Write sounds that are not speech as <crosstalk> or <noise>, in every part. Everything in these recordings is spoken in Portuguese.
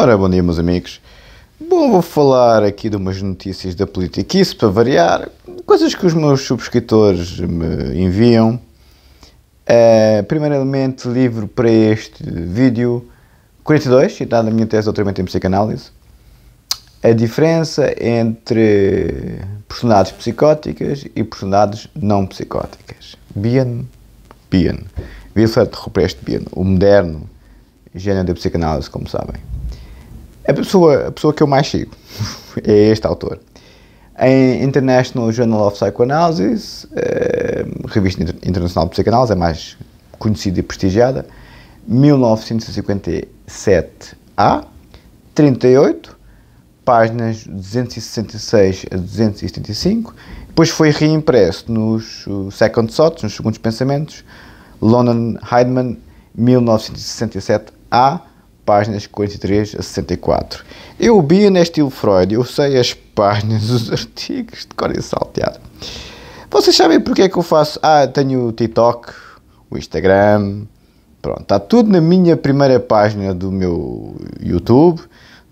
Ora, bom dia, meus amigos. Bom, vou falar aqui de umas notícias da política, isso para variar, coisas que os meus subscritores me enviam. Uh, primeiramente, livro para este vídeo 42, citado na minha tese de em psicanálise. A diferença entre personalidades psicóticas e personalidades não psicóticas. Bien, bien. Wilfred Ruprecht Bien, o moderno gênio da psicanálise, como sabem. A pessoa, a pessoa que eu mais sigo <laughs> é este autor. Em International Journal of Psychoanalysis, eh, revista internacional de psicanálise, é mais conhecida e prestigiada, 1957A, 38, páginas 266 a 275. Depois foi reimpresso nos Second Thoughts, nos Segundos Pensamentos, London Heidman 1967A, páginas 43 a 64. Eu vi neste estilo Freud, eu sei as páginas, <laughs> os artigos de cor salteado. Vocês sabem porque é que eu faço? Ah, tenho o TikTok, o Instagram, pronto, está tudo na minha primeira página do meu YouTube,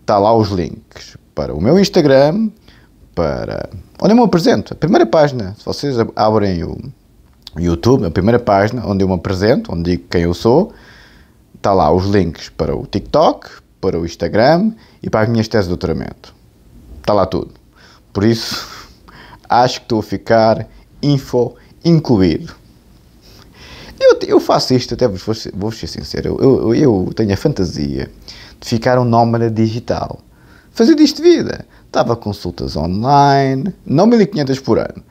está lá os links para o meu Instagram, para. Onde eu me apresento, a primeira página, se vocês abrem o YouTube, a primeira página, onde eu me apresento, onde digo quem eu sou está lá os links para o TikTok, para o Instagram e para as minhas teses de doutoramento. Está lá tudo. Por isso, <laughs> acho que estou a ficar info incluído. Eu, eu faço isto, até vos vou, vou ser sincero, eu, eu, eu, tenho a fantasia de ficar um nómada digital. Fazer disto vida. Estava consultas online, não 1500 por ano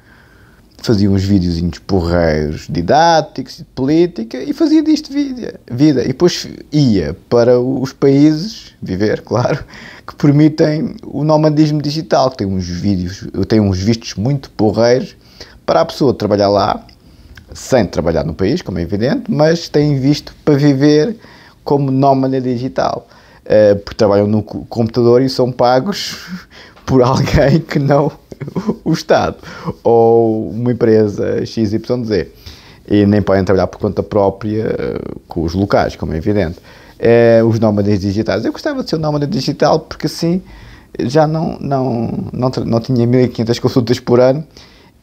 fazia uns videozinhos porreiros didáticos, de política, e fazia disto vida, vida. E depois ia para os países, viver, <laughs> claro, que permitem o nomadismo digital, que tem uns vídeos, tem uns vistos muito porreiros, para a pessoa trabalhar lá, sem trabalhar no país, como é evidente, mas tem visto para viver como nómada digital, eh, porque trabalham no computador e são pagos <laughs> por alguém que não o Estado ou uma empresa XYZ. E nem podem trabalhar por conta própria eh, com os locais, como é evidente. É, os nómadas digitais. Eu gostava de ser um nómada digital porque assim já não, não, não, não tinha 1500 consultas por ano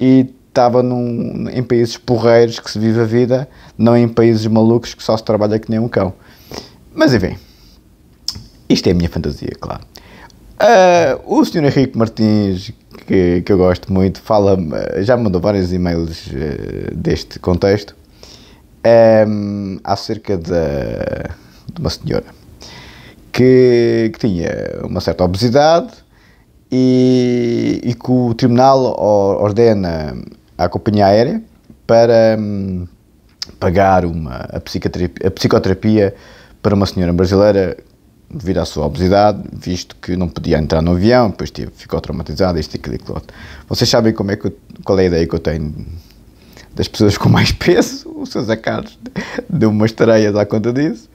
e estava num, em países porreiros que se vive a vida, não em países malucos que só se trabalha que nem um cão. Mas enfim, isto é a minha fantasia, claro. Uh, o senhor Henrique Martins, que, que eu gosto muito, fala, ah, já me mandou vários e-mails uh, deste contexto um, acerca de, de uma senhora que, que tinha uma certa obesidade e, e que o tribunal ordena à companhia aérea para um, pagar uma, a, psicoterapia, a psicoterapia para uma senhora brasileira devido à sua obesidade, visto que não podia entrar no avião, depois ficou traumatizado, isto, aquilo e aquilo outro. Vocês sabem como é que eu, qual é a ideia que eu tenho das pessoas com mais peso? <laughs> O seu Zé Carlos deu umas tareias à conta disso.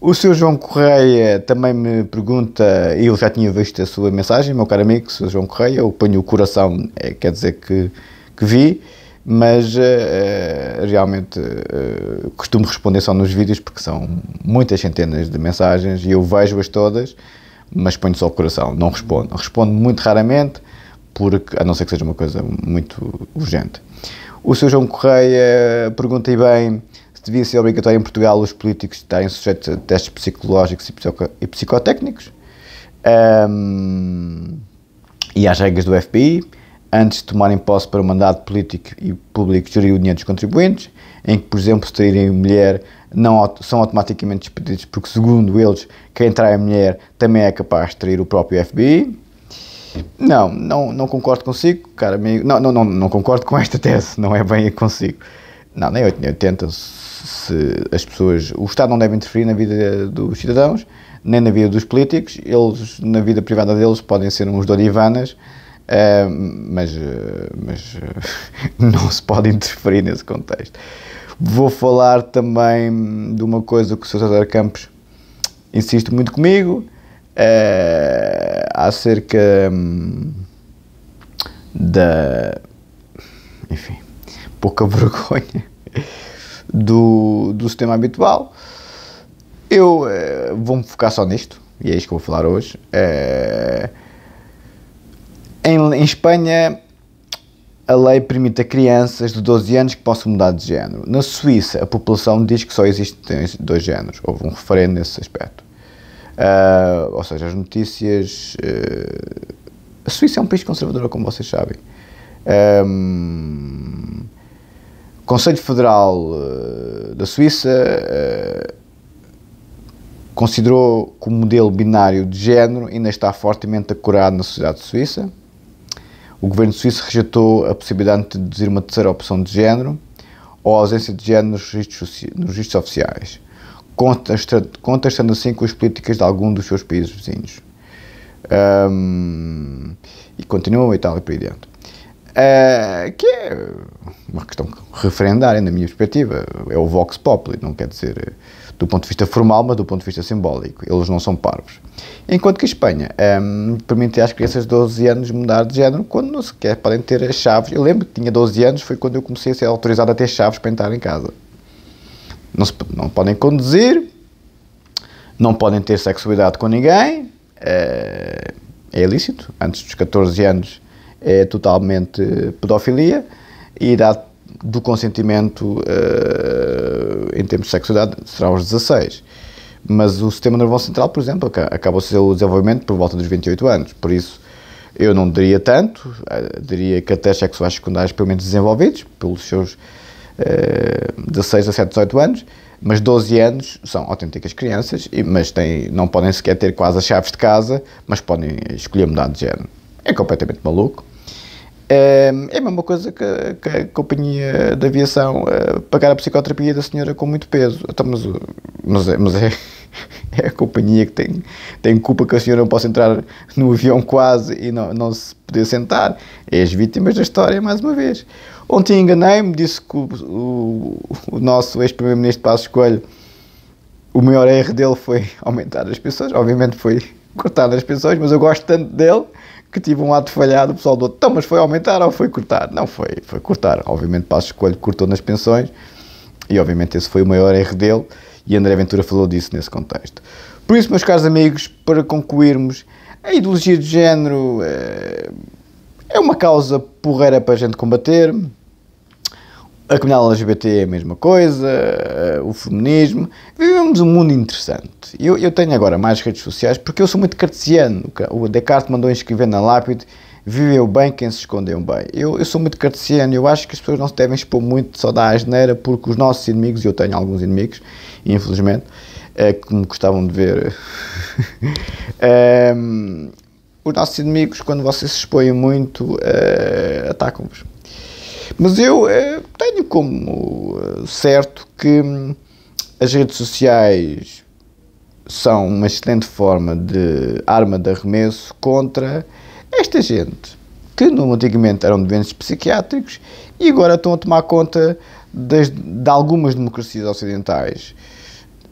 O seu João Correia também me pergunta, ele já tinha visto a sua mensagem, meu caro amigo, o seu João Correia, eu ponho o coração, é, quer dizer que, que vi mas uh, realmente uh, costumo responder só nos vídeos porque são muitas centenas de mensagens e eu vejo-as todas, mas ponho só o coração, não respondo. Respondo muito raramente, porque, a não ser que seja uma coisa muito urgente. O Sr. João Correia pergunta e bem se devia ser obrigatório em Portugal os políticos estarem sujeitos a testes psicológicos e psicotécnicos um, e às regras do FBI antes de tomarem posse para o mandato político e público gerir o dinheiro dos contribuintes, em que, por exemplo, se traírem mulher, não são automaticamente despedidos, porque, segundo eles, quem trai a mulher também é capaz de trair o próprio FBI. Não, não, não concordo consigo, cara amigo. Não, não, não, não concordo com esta tese, não é bem consigo. Não, nem 80 se as pessoas. O Estado não deve interferir na vida dos cidadãos, nem na vida dos políticos. Eles, na vida privada deles, podem ser uns dorivanas Uh, mas, eh, mas eh, <laughs> não se pode interferir nesse contexto. Vou falar também de uma coisa que o Sr. César Campos insiste muito comigo, uh, acerca um, da. Enfim, pouca <laughs> vergonha do, do sistema habitual. Eu uh, vou-me focar só nisto, e é isto que eu vou falar hoje. Uh, em, em Espanha, a lei permite a crianças de 12 anos que possam mudar de género. Na Suíça, a população diz que só existem dois géneros. Houve um referendo nesse aspecto. Uh, ou seja, as notícias. Uh, a Suíça é um país conservador, como vocês sabem. Um, o Conselho Federal uh, da Suíça considerou que o modelo binário de género ainda está fortemente acorado na sociedade suíça o governo suíço rejeitou a possibilidade de deduzir uma terceira opção de género ou a ausência de género nos registros, nos registros oficiais, contrastando assim com as políticas de algum dos seus países vizinhos. Um, e continuam a Itália para aí dentro. Uh, ah, que é uma questão referendária, na minha perspectiva. É o Vox Populi, não quer dizer do ponto de vista formal, mas do ponto de vista simbólico. Eles não são parvos. Enquanto que a Espanha um, ehm, permite às crianças de 12 anos mudar de género quando não sequer podem ter as chaves. Eu lembro que tinha 12 anos, foi quando eu comecei a ser autorizado a ter chaves para entrar em casa. Não, se, não podem conduzir, não podem ter sexualidade com ninguém, é, é ilícito. Antes dos 14 anos é totalmente pedofilia e idade do consentimento. É, em termos de sexualidade, será aos 16. Mas o sistema nervoso central, por exemplo, acaba o seu desenvolvimento por volta dos 28 anos. Por isso, eu não diria tanto, eh, diria que até sexuais secundários pelo menos desenvolvidos, pelos seus eh, 16, 7, 18 anos, mas 12 anos são autênticas crianças, mas têm, não podem sequer ter quase as chaves de casa, mas podem escolher mudar de género. É completamente maluco. É a mesma coisa que, que a companhia de aviação ah, pagar a psicoterapia da senhora com muito peso. Então, mas, ah, mas, é, mas é, <laughs> é, a companhia que tem, tem culpa que a senhora não possa entrar no avião quase e não, não se poder sentar. É as vítimas da história, mais uma vez. Ontem enganei-me, disse que o, o, o nosso ex-primeiro-ministro Passo Escolho, o maior erro dele foi <laughs> aumentar as pessoas. Obviamente foi cortar as pessoas, mas eu gosto tanto dele que tive um ato falhado, o pessoal do outro, então, mas foi aumentar ou foi cortar? Não, foi, foi cortar. Obviamente, passo Escolho cortou nas pensões e, obviamente, esse foi o maior erro dele e André Ventura falou disso nesse contexto. Por isso, meus caros amigos, para concluirmos, a ideologia de género é, é uma causa porreira para a gente combater a comunidade LGBT é a mesma coisa, eh, o feminismo. Vivemos um mundo interessante. Eu, eu tenho agora mais redes sociais porque eu sou muito cartesiano. O Descartes mandou escrever na lápide: viveu bem quem se escondeu bem. Eu, eu sou muito cartesiano. Eu acho que as pessoas não se devem expor muito só da asneira porque os nossos inimigos, e eu tenho alguns inimigos, infelizmente, é, que me gostavam de ver. <laughs> Ehm, os nossos inimigos, quando vocês se expõem muito, é, atacam-vos. Mas eu eh, tenho como eh, certo que hum, as redes sociais são uma excelente forma de arma de arremesso contra esta gente que no, antigamente eram doentes psiquiátricos e agora estão a tomar conta das, de algumas democracias ocidentais.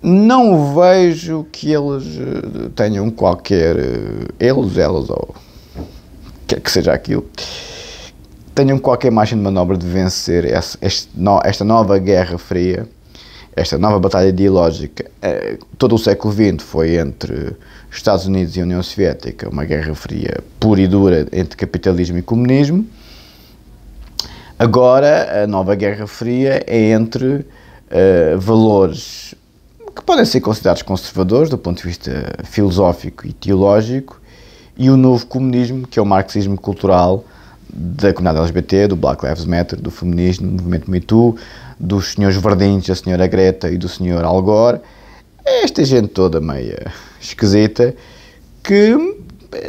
Não vejo que eles eh, tenham qualquer. eles, elas ou. quer é que seja aquilo tenham qualquer margem de manobra de vencer esta nova Guerra Fria, esta nova batalha ideológica. É, todo o século XX foi entre Estados Unidos e União Soviética, uma Guerra Fria pura e dura entre capitalismo e comunismo. Agora, a nova Guerra Fria é entre uh, valores que podem ser considerados conservadores do ponto de vista filosófico e teológico e o novo comunismo, que é o marxismo cultural, da comunidade LGBT, do Black Lives Matter, do feminismo, do movimento Me Too, dos senhores Verdinhos, da senhora Greta e do senhor Al Gore, é esta gente toda meia esquisita que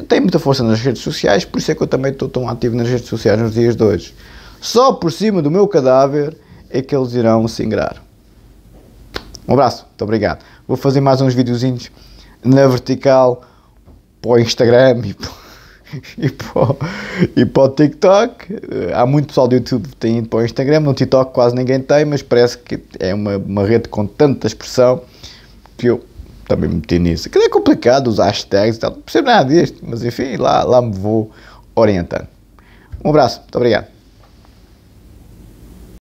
tem muita força nas redes sociais, por isso é que eu também estou tão ativo nas redes sociais nos dias de hoje. Só por cima do meu cadáver é que eles irão se ingrar. Um abraço, muito obrigado. Vou fazer mais uns videozinhos na vertical para o Instagram e para <laughs> e, para o, e para o TikTok. Eh, há muito pessoal do YouTube que tem ido para o Instagram, no TikTok quase ninguém tem, mas parece que é uma, uma rede com tanta expressão que eu também me meti nisso. Que é complicado usar hashtags e tal, não percebo nada disto, mas enfim, lá, lá me vou orientando. Um abraço, muito obrigado.